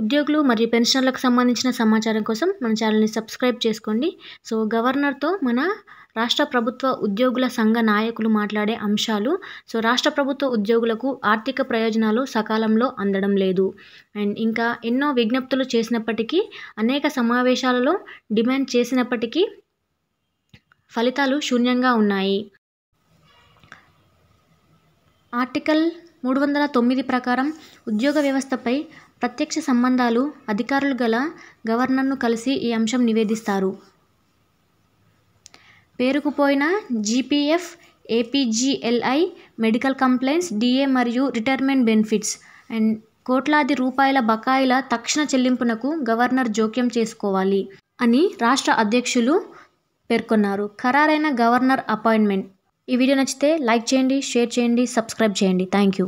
ఉద్యోగులు మరియు పెన్షనర్లకు సంబంధించిన సమాచారం కోసం మన ఛానల్ని సబ్స్క్రైబ్ చేసుకోండి సో గవర్నర్తో మన రాష్ట్ర ప్రభుత్వ ఉద్యోగుల సంఘ నాయకులు మాట్లాడే అంశాలు సో రాష్ట్ర ప్రభుత్వ ఉద్యోగులకు ఆర్థిక ప్రయోజనాలు సకాలంలో అందడం లేదు అండ్ ఇంకా ఎన్నో విజ్ఞప్తులు చేసినప్పటికీ అనేక సమావేశాలలో డిమాండ్ చేసినప్పటికీ ఫలితాలు శూన్యంగా ఉన్నాయి ఆర్టికల్ మూడు వందల తొమ్మిది ప్రకారం ఉద్యోగ వ్యవస్థపై ప్రత్యక్ష సంబంధాలు అధికారులు గల గవర్నర్ను కలిసి ఈ అంశం నివేదిస్తారు పేరుకుపోయిన GPF APGLI medical complaints DA మరియు రిటైర్మెంట్ బెనిఫిట్స్ అండ్ కోట్లాది రూపాయల బకాయిల తక్షణ చెల్లింపునకు గవర్నర్ జోక్యం చేసుకోవాలి అని రాష్ట్ర అధ్యక్షులు పేర్కొన్నారు ఖరారైన గవర్నర్ అపాయింట్మెంట్ ఈ వీడియో నచ్చితే లైక్ చేయండి షేర్ చేయండి సబ్స్క్రైబ్ చేయండి థ్యాంక్ యూ